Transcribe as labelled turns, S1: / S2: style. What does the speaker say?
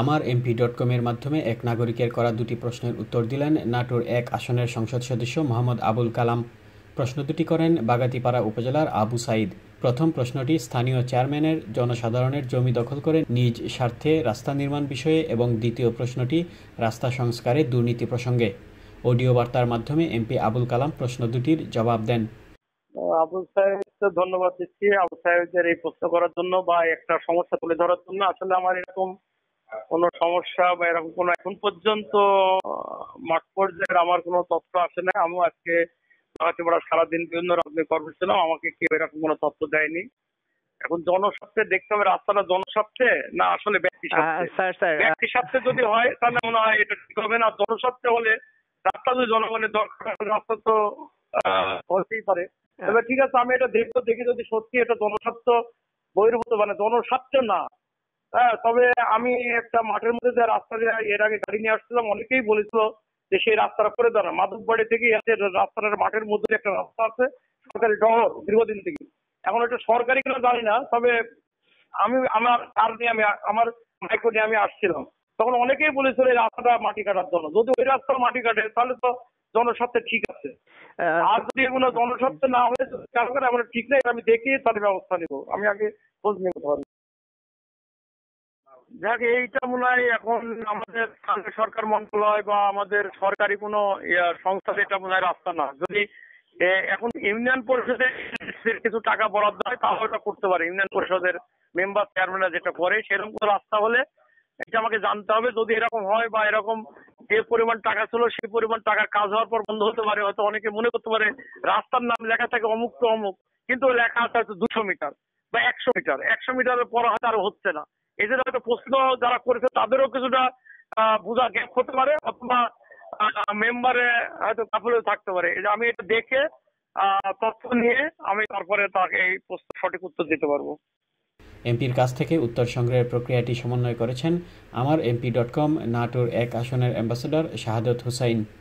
S1: আমার MP dot কমের মাধ্যমে এক নাগরিকের করা দুটি প্রশ্নের উত্তর দিলেন নাটোর এক আসনের সংসদ সদস্য মোহাম্মদ আবুল কালাম প্রশ্ন দুটি করেন বাগাতিপাড়া উপজেলার আবু সাইদ প্রথম প্রশ্নটি স্থানীয় চেয়ারম্যানের জনসাধারণের জমি দখল করে নিজ স্বার্থে রাস্তা নির্মাণ বিষয়ে এবং দ্বিতীয় প্রশ্নটি রাস্তা সংস্কারে দুর্নীতি প্রসঙ্গে অডিও বার্তার মাধ্যমে এমপি আবুল কালাম প্রশ্ন দুটির জবাব দেন
S2: আবুল সাহেব ধন্যবাদ দিচ্ছি আবুল সাহেবদের এই প্রশ্ন করার জন্য বা একটা সমস্যা তুলে ধরার জন্য আসলে আমার এরকম কোনো সমস্যা বা এরকম কোনো এখন পর্যন্ত মাঠ পর্যায়ের আমার কোনো তথ্য আসে না আমি আজকে সারা সারাদিন বিভিন্ন রকমের কর্মে ছিলাম আমাকে কেউ এরকম কোনো তথ্য দেয়নি এখন জনস্বার্থে দেখতে হবে রাস্তাটা জনস্বার্থে না আসলে ব্যক্তি ব্যক্তি স্বার্থে যদি হয় তাহলে মনে হয় এটা ঠিক হবে না জনস্বার্থে হলে রাস্তা যদি জনগণের দরকার রাস্তা তো হতেই পারে তবে ঠিক আছে আমি এটা দেখবো দেখি যদি সত্যি এটা জনস্বার্থ বহির্ভূত মানে জনস্বার্থে না হ্যাঁ তবে আমি একটা মাঠের মধ্যে যে রাস্তা দিয়ে এর আগে গাড়ি নিয়ে আসছিলাম অনেকেই বলেছিল যে সেই রাস্তাটা করে দেওয়া মাধববাড়ি থেকে আছে রাস্তাটার মাঠের মধ্যে একটা রাস্তা আছে সরকারি ডহর দীর্ঘদিন থেকে এখন এটা সরকারি কিনা জানি না তবে আমি আমার কার নিয়ে আমি আমার মাইক্রো নিয়ে আমি আসছিলাম তখন অনেকেই বলেছিল এই রাস্তাটা মাটি কাটার জন্য যদি ওই রাস্তা মাটি কাটে তাহলে তো জনস্বার্থে ঠিক আছে আর যদি এগুলো জনস্বার্থে না হয়ে কারণ আমরা ঠিক নেই আমি দেখি তার ব্যবস্থা নিব আমি আগে খোঁজ নিয়ে দেখ এইটা মনে হয় এখন আমাদের স্থানীয় সরকার মন্ত্রণালয় বা আমাদের সরকারি কোন সংস্থা এটা মনে হয় রাস্তা না যদি এখন ইউনিয়ন পরিষদের কিছু টাকা বরাদ্দ হয় তাহলে ওটা করতে পারে ইউনিয়ন পরিষদের মেম্বার চেয়ারম্যানরা যেটা করে সেরকম কোনো রাস্তা হলে এটা আমাকে জানতে হবে যদি এরকম হয় বা এরকম যে পরিমাণ টাকা ছিল সেই পরিমাণ টাকার কাজ হওয়ার পর বন্ধ হতে পারে হয়তো অনেকে মনে করতে পারে রাস্তার নাম লেখা থাকে অমুক তো অমুক কিন্তু লেখা আছে হয়তো দুশো মিটার বা একশো মিটার একশো মিটারের পর হয়তো আর হচ্ছে না এদের হয়তো প্রশ্ন যারা করেছে তাদেরও কিছুটা বোঝা গ্যাপ হতে পারে অথবা মেম্বারে হয়তো গাফিলতি থাকতে পারে আমি এটা দেখে তথ্য নিয়ে আমি তারপরে তাকে এই প্রশ্ন সঠিক উত্তর দিতে পারবো
S1: এমপির কাছ থেকে উত্তর সংগ্রহের প্রক্রিয়াটি সমন্বয় করেছেন আমার এমপি ডট কম নাটোর এক আসনের অ্যাম্বাসেডর শাহাদত হুসাইন